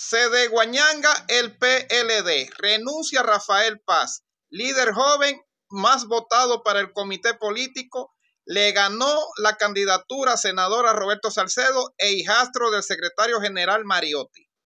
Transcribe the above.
Se Guañanga, el PLD. Renuncia Rafael Paz, líder joven más votado para el comité político. Le ganó la candidatura senadora Roberto Salcedo e hijastro del secretario general Mariotti.